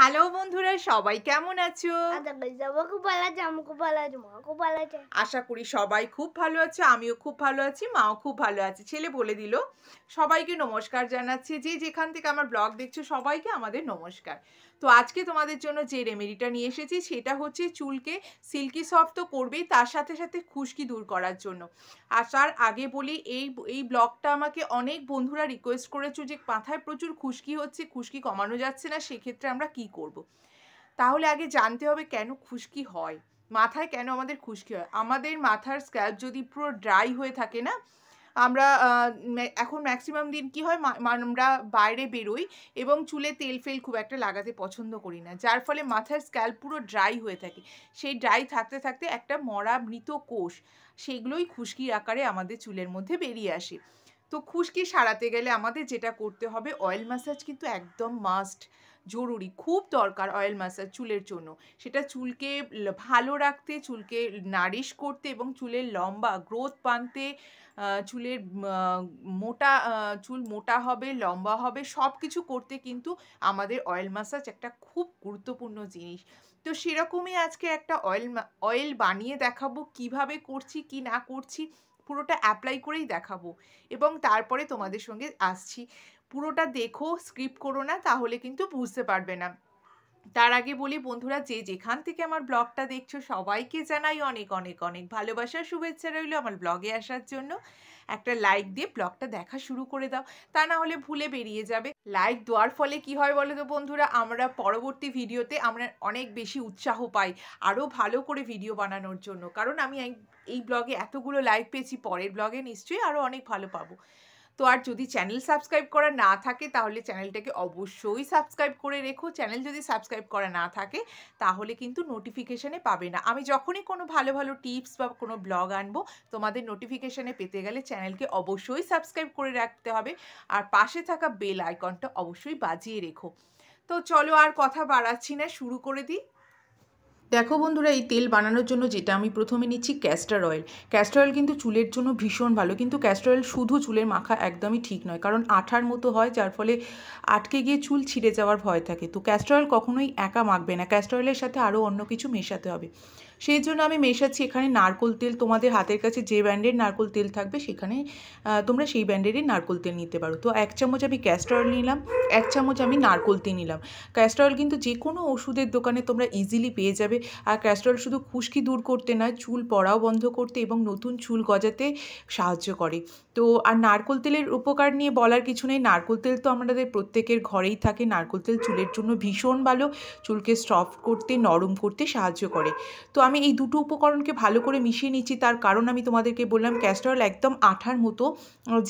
Hello বন্ধুরা সবাই কেমন আছো আশা করি সবাই খুব ভালো আছো আমিও খুব ভালো আছি মাও খুব ভালো আছে ছেলে বলে দিল সবাইকে নমস্কার জানাচ্ছি যে যেখান থেকে আমার ব্লগ দেখছো সবাইকে আমাদের নমস্কার তো আজকে তোমাদের জন্য যে রেমেডিটা নিয়ে এসেছি সেটা হচ্ছে চুলকে সিল্কি সফট তো করবেই তার সাথে সাথে খুশকি দূর করার জন্য আসার আগে বলি এই এই ব্লগটা আমাকে অনেক বন্ধুরা রিকোয়েস্ট করেছো যে মাথায় প্রচুর খুশকি হচ্ছে খুশকি কমানো যাচ্ছে না সেক্ষেত্রে আমরা কি কী করব। তাহলে আগে জানতে হবে কেন খুশকি হয় মাথায় কেন আমাদের খুশকি হয় আমাদের মাথার স্ক্যাল্প যদি পুরো ড্রাই হয়ে থাকে না আমরা এখন ম্যাক্সিমাম দিন কি হয় আমরা বাইরে বেরোই এবং চুলে তেল ফেল খুব একটা লাগাতে পছন্দ করি না যার ফলে মাথার স্ক্যাল পুরো ড্রাই হয়ে থাকে সেই ড্রাই থাকতে থাকতে একটা মরা মৃত কোষ সেগুলোই খুশকির আকারে আমাদের চুলের মধ্যে বেরিয়ে আসে তো খুশকি সারাতে গেলে আমাদের যেটা করতে হবে অয়েল ম্যাসাজ কিন্তু একদম মাস্ট জরুরি খুব দরকার অয়েল ম্যাসাজ চুলের জন্য সেটা চুলকে ভালো রাখতে চুলকে নারিশ করতে এবং চুলের লম্বা গ্রোথ পানতে চুলের মোটা চুল মোটা হবে লম্বা হবে সব কিছু করতে কিন্তু আমাদের অয়েল ম্যাসাজ একটা খুব গুরুত্বপূর্ণ জিনিস তো সেরকমই আজকে একটা অয়েল অয়েল বানিয়ে দেখাবো কিভাবে করছি কি না করছি পুরোটা অ্যাপ্লাই করেই দেখাবো এবং তারপরে তোমাদের সঙ্গে আসছি পুরোটা দেখো স্ক্রিপ্ট করো না তাহলে কিন্তু বুঝতে পারবে না তার আগে বলি বন্ধুরা যে যেখান থেকে আমার ব্লগটা দেখছো সবাইকে জানাই অনেক অনেক অনেক ভালোবাসার শুভেচ্ছা রইল আমার ব্লগে আসার জন্য একটা লাইক দিয়ে ব্লগটা দেখা শুরু করে দাও তা না হলে ভুলে বেরিয়ে যাবে লাইক দেওয়ার ফলে কি হয় বলো তো বন্ধুরা আমরা পরবর্তী ভিডিওতে আমরা অনেক বেশি উৎসাহ পাই আরও ভালো করে ভিডিও বানানোর জন্য কারণ আমি এই ব্লগে এতগুলো লাইক পেয়েছি পরের ব্লগে নিশ্চয়ই আরও অনেক ভালো পাবো তো আর যদি চ্যানেল সাবস্ক্রাইব করা না থাকে তাহলে চ্যানেলটাকে অবশ্যই সাবস্ক্রাইব করে রেখো চ্যানেল যদি সাবস্ক্রাইব করা না থাকে তাহলে কিন্তু নোটিফিকেশানে পাবে না আমি যখনই কোনো ভালো ভালো টিপস বা কোনো ব্লগ আনবো তোমাদের নোটিফিকেশানে পেতে গেলে চ্যানেলকে অবশ্যই সাবস্ক্রাইব করে রাখতে হবে আর পাশে থাকা বেল আইকনটা অবশ্যই বাজিয়ে রেখো তো চলো আর কথা বাড়াচ্ছি না শুরু করে দিই দেখো বন্ধুরা এই তেল বানানোর জন্য যেটা আমি প্রথমে নিচ্ছি ক্যাস্টার অয়েল ক্যাস্টার অয়েল কিন্তু চুলের জন্য ভীষণ ভালো কিন্তু ক্যাস্টার অয়েল শুধু চুলের মাখা একদমই ঠিক নয় কারণ আঠার মতো হয় যার ফলে আটকে গিয়ে চুল ছিঁড়ে যাওয়ার ভয় থাকে তো ক্যাস্টার অয়েল কখনোই একা মাখবে না ক্যাস্টার অয়েলের সাথে আরও অন্য কিছু মেশাতে হবে সেই জন্য আমি মেশাচ্ছি এখানে নারকোল তেল তোমাদের হাতের কাছে যে ব্র্যান্ডের নারকোল তেল থাকবে সেখানে তোমরা সেই ব্র্যান্ডেরই নারকোল তেল নিতে পারো তো এক চামচ আমি ক্যাস্টার অয়েল নিলাম এক চামচ আমি নারকোল তেল নিলাম ক্যাস্টার অয়েল কিন্তু যে কোনো ওষুধের দোকানে তোমরা ইজিলি পেয়ে যাবে আর ক্যাস্টার অয়েল শুধু খুশকি দূর করতে নয় চুল পড়াও বন্ধ করতে এবং নতুন চুল গজাতে সাহায্য করে তো আর নারকোল তেলের উপকার নিয়ে বলার কিছু নেই নারকোল তেল তো আমাদের প্রত্যেকের ঘরেই থাকে নারকোল তেল চুলের জন্য ভীষণ ভালো চুলকে সফট করতে নরম করতে সাহায্য করে তো আমি এই দুটো উপকরণকে ভালো করে মিশিয়ে নিচ্ছি তার কারণ আমি তোমাদেরকে বললাম ক্যাস্টর অয়েল একদম আঠার মতো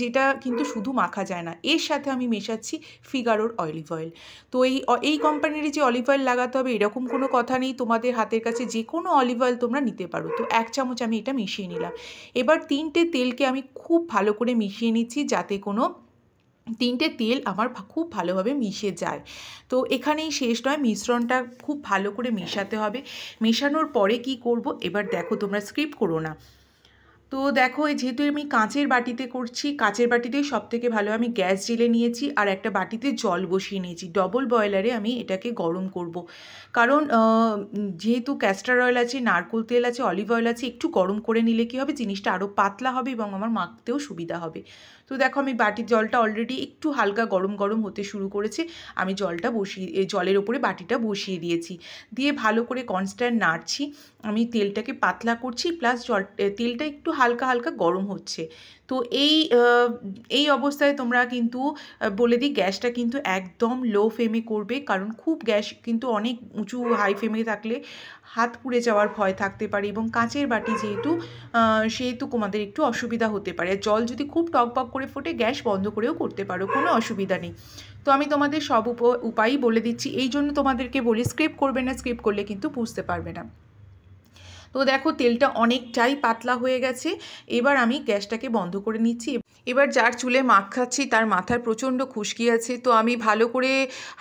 যেটা কিন্তু শুধু মাখা যায় না এর সাথে আমি মেশাচ্ছি ফিগারোর অলিভ অয়েল তো এই এই কোম্পানির যে অলিভ অয়েল লাগাতে হবে এরকম কোনো কথা নেই তোমাদের হাতের কাছে যে কোনো অলিভ অয়েল তোমরা নিতে পারো তো এক চামচ আমি এটা মিশিয়ে নিলাম এবার তিনটে তেলকে আমি খুব ভালো করে মিশিয়ে নিচ্ছি যাতে কোনো তিনটে তেল আমার খুব ভালোভাবে মিশে যায় তো এখানেই শেষ নয় মিশ্রণটা খুব ভালো করে মেশাতে হবে মেশানোর পরে কি করব এবার দেখো তোমরা স্ক্রিপ করো না তো দেখো যেহেতু আমি কাঁচের বাটিতে করছি কাঁচের বাটিতেই সব থেকে ভালো আমি গ্যাস জেলে নিয়েছি আর একটা বাটিতে জল বসিয়ে নিয়েছি ডবল বয়লারে আমি এটাকে গরম করব। কারণ যেহেতু ক্যাস্টার অয়েল আছে নারকোল তেল আছে অলিভ অয়েল আছে একটু গরম করে নিলে কি হবে জিনিসটা আরও পাতলা হবে এবং আমার মাখতেও সুবিধা হবে তো দেখো আমি বাটির জলটা অলরেডি একটু হালকা গরম গরম হতে শুরু করেছে আমি জলটা বসিয়ে জলের ওপরে বাটিটা বসিয়ে দিয়েছি দিয়ে ভালো করে কনস্ট্যান্ট নাড়ছি আমি তেলটাকে পাতলা করছি প্লাস জল তেলটা একটু হালকা হালকা গরম হচ্ছে তো এই এই অবস্থায় তোমরা কিন্তু বলে দিই গ্যাসটা কিন্তু একদম লো ফ্লেমে করবে কারণ খুব গ্যাস কিন্তু অনেক উঁচু হাই ফ্লেমে থাকলে হাত পুড়ে যাওয়ার ভয় থাকতে পারে এবং কাঁচের বাটি যেহেতু সেহেতু তোমাদের একটু অসুবিধা হতে পারে জল যদি খুব টক করে ফোটে গ্যাস বন্ধ করেও করতে পারো কোনো অসুবিধা নেই তো আমি তোমাদের সব উপায়ই বলে দিচ্ছি এই জন্য তোমাদেরকে বলি স্ক্রিপ্ট করবে না স্ক্রিপ্ট করলে কিন্তু বুঝতে পারবে না তো দেখো তেলটা অনেকটাই পাতলা হয়ে গেছে এবার আমি গ্যাসটাকে বন্ধ করে নিচ্ছি এবার যার চুলে মাখ খাচ্ছি তার মাথার প্রচণ্ড খুশকি আছে তো আমি ভালো করে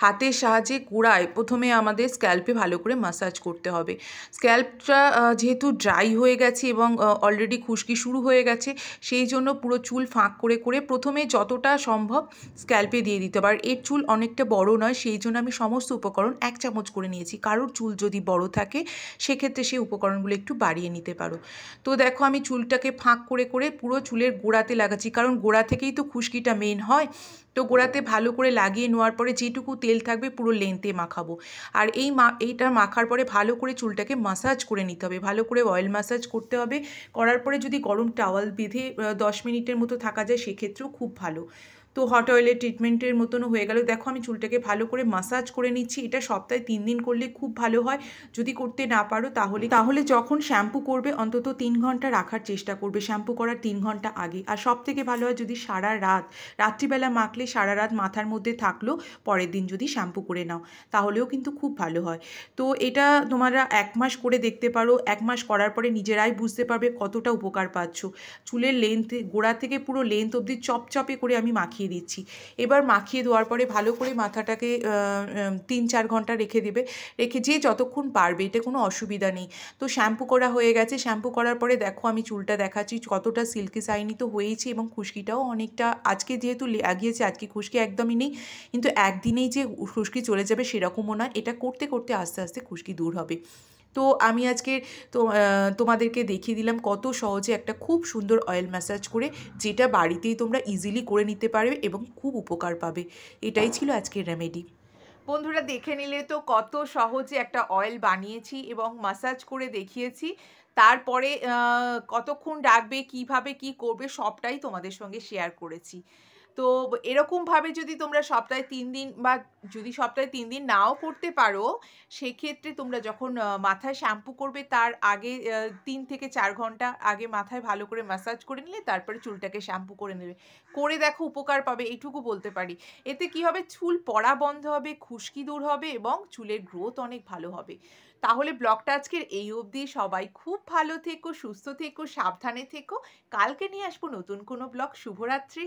হাতের সাহায্যে কুড়ায় প্রথমে আমাদের স্ক্যাল্পে ভালো করে মাসাজ করতে হবে স্ক্যাল্পটা যেহেতু ড্রাই হয়ে গেছে এবং অলরেডি খুশকি শুরু হয়ে গেছে সেই জন্য পুরো চুল ফাঁক করে করে প্রথমে যতটা সম্ভব স্ক্যাল্পে দিয়ে দিতে পারে এর চুল অনেকটা বড় নয় সেই জন্য আমি সমস্ত উপকরণ এক চামচ করে নিয়েছি কারোর চুল যদি বড় থাকে সেক্ষেত্রে সেই উপকরণগুলি একটু বাড়িয়ে নিতে পারো তো দেখো আমি চুলটাকে ফাঁক করে করে পুরো চুলের গোড়াতে লাগাচ্ছি কারণ গোড়া থেকেই তো খুশকিটা মেন হয় তো গোড়াতে ভালো করে লাগিয়ে নেওয়ার পরে যেটুকু তেল থাকবে পুরো লেন্থে মাখাবো আর এই মা এইটা মাখার পরে ভালো করে চুলটাকে মাসাজ করে নিতে হবে ভালো করে অয়েল মাসাজ করতে হবে করার পরে যদি গরম টাওয়াল বেঁধে দশ মিনিটের মতো থাকা যায় সেক্ষেত্রেও খুব ভালো তো হট অয়েলের ট্রিটমেন্টের মতনও হয়ে গেল দেখো আমি চুলটাকে ভালো করে মাসাজ করে নিচ্ছি এটা সপ্তাহে তিন দিন করলে খুব ভালো হয় যদি করতে না পারো তাহলে তাহলে যখন শ্যাম্পু করবে অন্তত তিন ঘন্টা রাখার চেষ্টা করবে শ্যাম্পু করার তিন ঘন্টা আগে আর সব থেকে ভালো হয় যদি সারা রাত রাত্রিবেলা মাখলে সারা রাত মাথার মধ্যে থাকলো পরের দিন যদি শ্যাম্পু করে নাও তাহলেও কিন্তু খুব ভালো হয় তো এটা তোমরা এক মাস করে দেখতে পারো এক মাস করার পরে নিজেরাই বুঝতে পারবে কতটা উপকার পাচ্ছ চুলের লেন্থ গোড়া থেকে পুরো লেন্থ অবধি চপচপে করে আমি মাখিয়ে মাখিয়ে দিচ্ছি এবার মাখিয়ে দেওয়ার পরে ভালো করে মাথাটাকে তিন চার ঘন্টা রেখে দেবে রেখে যে যতক্ষণ পারবে এটা কোনো অসুবিধা নেই তো শ্যাম্পু করা হয়ে গেছে শ্যাম্পু করার পরে দেখো আমি চুলটা দেখাচ্ছি কতটা সিল্কি সাইনি তো হয়েইছে এবং খুশকিটাও অনেকটা আজকে যেহেতু লাগিয়েছে আজকে খুশকি একদমই নেই কিন্তু একদিনেই যে খুশকি চলে যাবে সেরকমও না এটা করতে করতে আস্তে আস্তে খুশকি দূর হবে তো আমি আজকে তো তোমাদেরকে দেখিয়ে দিলাম কত সহজে একটা খুব সুন্দর অয়েল ম্যাসাজ করে যেটা বাড়িতেই তোমরা ইজিলি করে নিতে পারবে এবং খুব উপকার পাবে এটাই ছিল আজকের রেমেডি বন্ধুরা দেখে নিলে তো কত সহজে একটা অয়েল বানিয়েছি এবং মাসাজ করে দেখিয়েছি তারপরে কতক্ষণ ডাকবে কিভাবে কি করবে সবটাই তোমাদের সঙ্গে শেয়ার করেছি তো এরকমভাবে যদি তোমরা সপ্তাহে তিন দিন বা যদি সপ্তাহে তিন দিন নাও করতে পারো সেক্ষেত্রে তোমরা যখন মাথায় শ্যাম্পু করবে তার আগে তিন থেকে চার ঘন্টা আগে মাথায় ভালো করে ম্যাসাজ করে নিলে তারপরে চুলটাকে শ্যাম্পু করে নেবে করে দেখো উপকার পাবে এইটুকু বলতে পারি এতে কি হবে চুল পড়া বন্ধ হবে খুশকি দূর হবে এবং চুলের গ্রোথ অনেক ভালো হবে তাহলে ব্লগটা আজকের এই অবধি সবাই খুব ভালো থেকো সুস্থ থেকো সাবধানে থেকো কালকে নিয়ে আসবো নতুন কোনো ব্লগ শুভরাত্রি